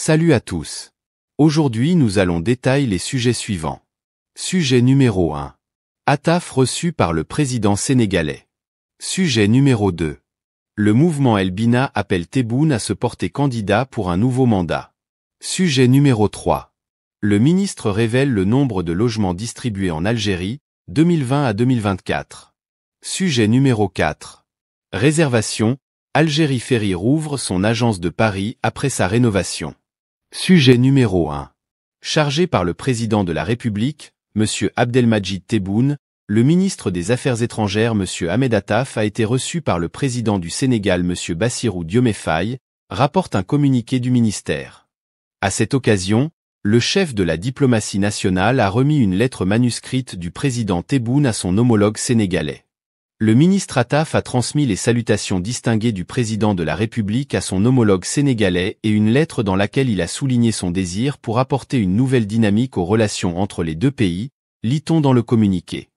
Salut à tous. Aujourd'hui nous allons détailler les sujets suivants. Sujet numéro 1. Ataf reçu par le président sénégalais. Sujet numéro 2. Le mouvement Elbina appelle Tebboune à se porter candidat pour un nouveau mandat. Sujet numéro 3. Le ministre révèle le nombre de logements distribués en Algérie, 2020 à 2024. Sujet numéro 4. Réservation, Algérie Ferry rouvre son agence de Paris après sa rénovation. Sujet numéro 1. Chargé par le président de la République, M. Abdelmajid Tebboune, le ministre des Affaires étrangères M. Ahmed Attaf a été reçu par le président du Sénégal M. Bassirou Diomefaye, rapporte un communiqué du ministère. À cette occasion, le chef de la diplomatie nationale a remis une lettre manuscrite du président Tebboune à son homologue sénégalais. Le ministre Ataf a transmis les salutations distinguées du président de la République à son homologue sénégalais et une lettre dans laquelle il a souligné son désir pour apporter une nouvelle dynamique aux relations entre les deux pays, lit-on dans le communiqué.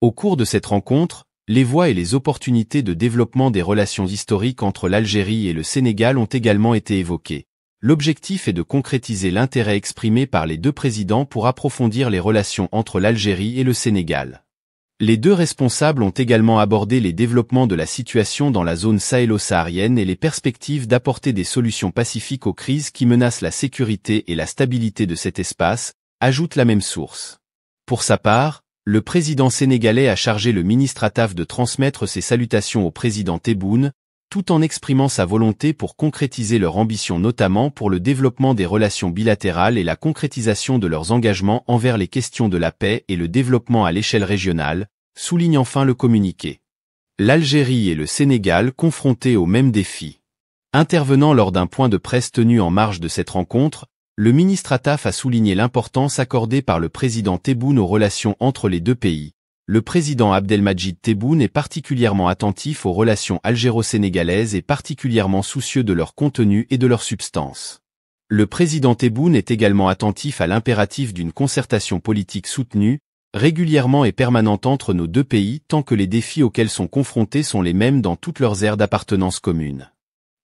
Au cours de cette rencontre, les voies et les opportunités de développement des relations historiques entre l'Algérie et le Sénégal ont également été évoquées. L'objectif est de concrétiser l'intérêt exprimé par les deux présidents pour approfondir les relations entre l'Algérie et le Sénégal. Les deux responsables ont également abordé les développements de la situation dans la zone sahélo-saharienne et les perspectives d'apporter des solutions pacifiques aux crises qui menacent la sécurité et la stabilité de cet espace, ajoute la même source. Pour sa part, le président sénégalais a chargé le ministre Ataf de transmettre ses salutations au président Tebboune, tout en exprimant sa volonté pour concrétiser leur ambition notamment pour le développement des relations bilatérales et la concrétisation de leurs engagements envers les questions de la paix et le développement à l'échelle régionale, souligne enfin le communiqué. L'Algérie et le Sénégal confrontés aux mêmes défis. Intervenant lors d'un point de presse tenu en marge de cette rencontre, le ministre Attaf a souligné l'importance accordée par le président Tebboune aux relations entre les deux pays. Le président Abdelmajid Tebboune est particulièrement attentif aux relations algéro-sénégalaises et particulièrement soucieux de leur contenu et de leur substance. Le président Tebboune est également attentif à l'impératif d'une concertation politique soutenue, régulièrement et permanente entre nos deux pays tant que les défis auxquels sont confrontés sont les mêmes dans toutes leurs aires d'appartenance commune.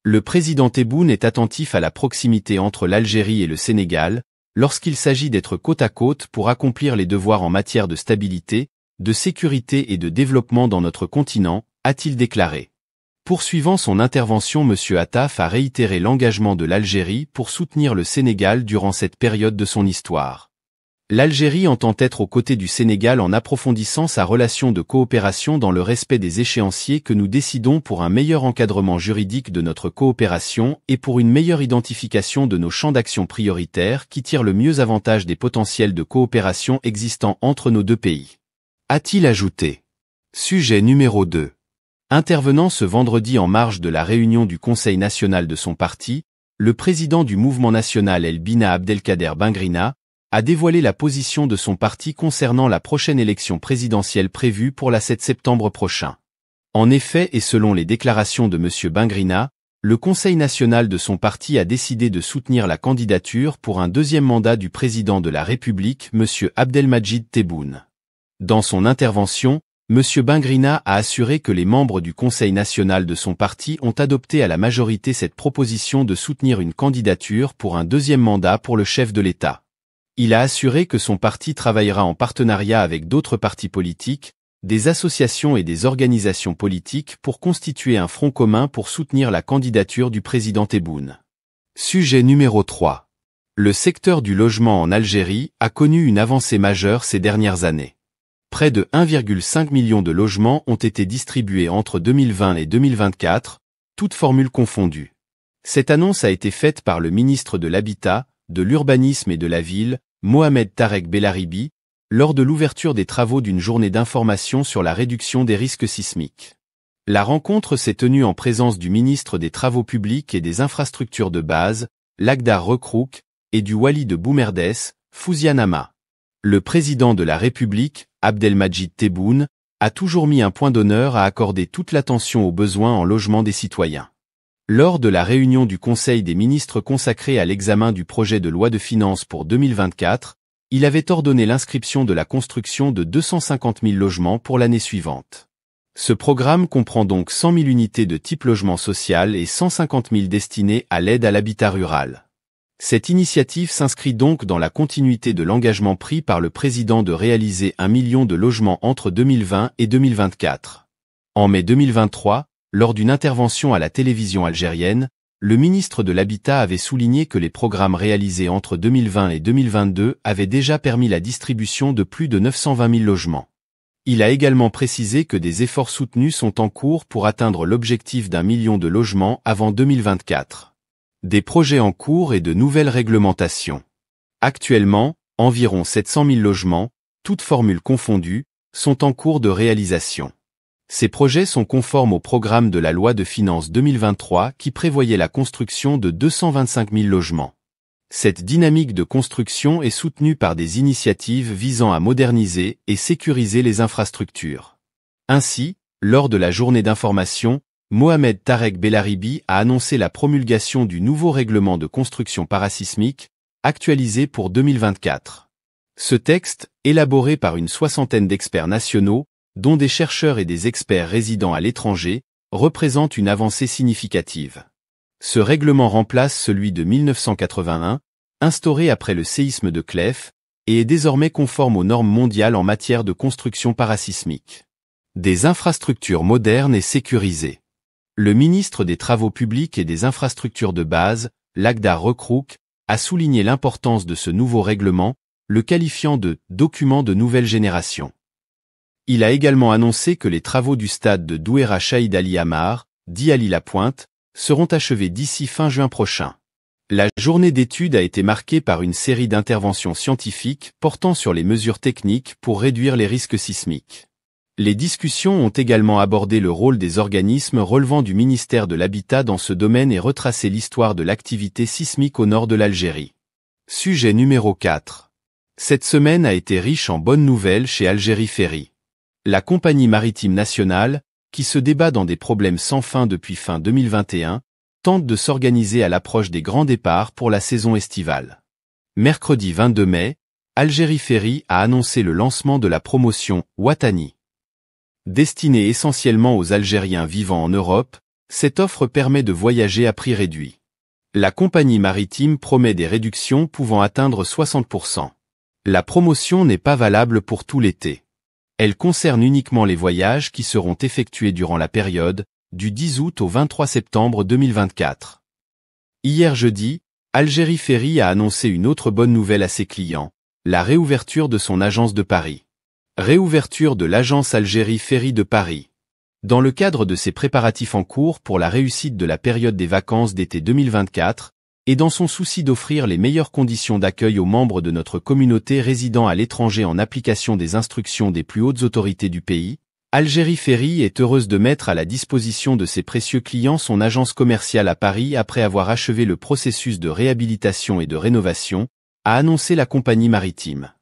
Le président Tebboune est attentif à la proximité entre l'Algérie et le Sénégal, lorsqu'il s'agit d'être côte à côte pour accomplir les devoirs en matière de stabilité, de sécurité et de développement dans notre continent, a-t-il déclaré. Poursuivant son intervention M. Ataf a réitéré l'engagement de l'Algérie pour soutenir le Sénégal durant cette période de son histoire l'Algérie entend être aux côtés du Sénégal en approfondissant sa relation de coopération dans le respect des échéanciers que nous décidons pour un meilleur encadrement juridique de notre coopération et pour une meilleure identification de nos champs d'action prioritaires qui tirent le mieux avantage des potentiels de coopération existants entre nos deux pays. A-t-il ajouté Sujet numéro 2 Intervenant ce vendredi en marge de la réunion du Conseil national de son parti, le président du mouvement national El Bina Abdelkader Bangrina a dévoilé la position de son parti concernant la prochaine élection présidentielle prévue pour la 7 septembre prochain. En effet et selon les déclarations de M. Bingrina, le Conseil national de son parti a décidé de soutenir la candidature pour un deuxième mandat du président de la République, M. Abdelmajid Tebboune. Dans son intervention, M. Bingrina a assuré que les membres du Conseil national de son parti ont adopté à la majorité cette proposition de soutenir une candidature pour un deuxième mandat pour le chef de l'État il a assuré que son parti travaillera en partenariat avec d'autres partis politiques, des associations et des organisations politiques pour constituer un front commun pour soutenir la candidature du président Tebboune. Sujet numéro 3. Le secteur du logement en Algérie a connu une avancée majeure ces dernières années. Près de 1,5 million de logements ont été distribués entre 2020 et 2024, toutes formules confondues. Cette annonce a été faite par le ministre de l'Habitat, de l'Urbanisme et de la Ville, Mohamed Tarek Belaribi, lors de l'ouverture des travaux d'une journée d'information sur la réduction des risques sismiques. La rencontre s'est tenue en présence du ministre des Travaux publics et des infrastructures de base, Lagdar Rekrouk, et du Wali de Boumerdès, Fouzianama. Le président de la République, Abdelmajid Tebboune, a toujours mis un point d'honneur à accorder toute l'attention aux besoins en logement des citoyens. Lors de la réunion du Conseil des ministres consacrée à l'examen du projet de loi de finances pour 2024, il avait ordonné l'inscription de la construction de 250 000 logements pour l'année suivante. Ce programme comprend donc 100 000 unités de type logement social et 150 000 destinées à l'aide à l'habitat rural. Cette initiative s'inscrit donc dans la continuité de l'engagement pris par le président de réaliser un million de logements entre 2020 et 2024. En mai 2023, lors d'une intervention à la télévision algérienne, le ministre de l'Habitat avait souligné que les programmes réalisés entre 2020 et 2022 avaient déjà permis la distribution de plus de 920 000 logements. Il a également précisé que des efforts soutenus sont en cours pour atteindre l'objectif d'un million de logements avant 2024. Des projets en cours et de nouvelles réglementations. Actuellement, environ 700 000 logements, toutes formules confondues, sont en cours de réalisation. Ces projets sont conformes au programme de la loi de finances 2023 qui prévoyait la construction de 225 000 logements. Cette dynamique de construction est soutenue par des initiatives visant à moderniser et sécuriser les infrastructures. Ainsi, lors de la journée d'information, Mohamed Tarek Belaribi a annoncé la promulgation du nouveau règlement de construction parasismique, actualisé pour 2024. Ce texte, élaboré par une soixantaine d'experts nationaux, dont des chercheurs et des experts résidant à l'étranger, représentent une avancée significative. Ce règlement remplace celui de 1981, instauré après le séisme de Clef, et est désormais conforme aux normes mondiales en matière de construction parasismique. Des infrastructures modernes et sécurisées. Le ministre des Travaux publics et des infrastructures de base, Lagdar Recrook, a souligné l'importance de ce nouveau règlement, le qualifiant de « document de nouvelle génération ». Il a également annoncé que les travaux du stade de Douera Chaïd Ali Amar, dit Ali La Pointe, seront achevés d'ici fin juin prochain. La journée d'études a été marquée par une série d'interventions scientifiques portant sur les mesures techniques pour réduire les risques sismiques. Les discussions ont également abordé le rôle des organismes relevant du ministère de l'Habitat dans ce domaine et retracé l'histoire de l'activité sismique au nord de l'Algérie. Sujet numéro 4. Cette semaine a été riche en bonnes nouvelles chez Algérie Ferry la Compagnie maritime nationale, qui se débat dans des problèmes sans fin depuis fin 2021, tente de s'organiser à l'approche des grands départs pour la saison estivale. Mercredi 22 mai, Algérie Ferry a annoncé le lancement de la promotion Watani. Destinée essentiellement aux Algériens vivant en Europe, cette offre permet de voyager à prix réduit. La compagnie maritime promet des réductions pouvant atteindre 60%. La promotion n'est pas valable pour tout l'été. Elle concerne uniquement les voyages qui seront effectués durant la période, du 10 août au 23 septembre 2024. Hier jeudi, Algérie Ferry a annoncé une autre bonne nouvelle à ses clients, la réouverture de son agence de Paris. Réouverture de l'agence Algérie Ferry de Paris. Dans le cadre de ses préparatifs en cours pour la réussite de la période des vacances d'été 2024, et dans son souci d'offrir les meilleures conditions d'accueil aux membres de notre communauté résidant à l'étranger en application des instructions des plus hautes autorités du pays, Algérie Ferry est heureuse de mettre à la disposition de ses précieux clients son agence commerciale à Paris après avoir achevé le processus de réhabilitation et de rénovation, a annoncé la compagnie maritime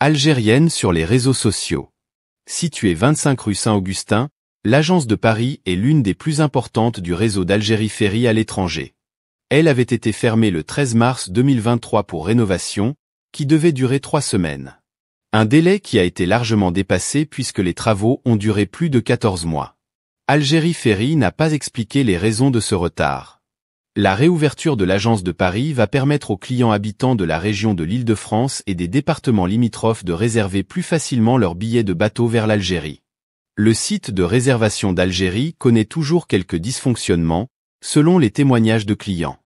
algérienne sur les réseaux sociaux. Située 25 rue Saint-Augustin, l'agence de Paris est l'une des plus importantes du réseau d'Algérie Ferry à l'étranger. Elle avait été fermée le 13 mars 2023 pour rénovation, qui devait durer trois semaines. Un délai qui a été largement dépassé puisque les travaux ont duré plus de 14 mois. Algérie Ferry n'a pas expliqué les raisons de ce retard. La réouverture de l'agence de Paris va permettre aux clients habitants de la région de l'Île-de-France et des départements limitrophes de réserver plus facilement leurs billets de bateau vers l'Algérie. Le site de réservation d'Algérie connaît toujours quelques dysfonctionnements, selon les témoignages de clients.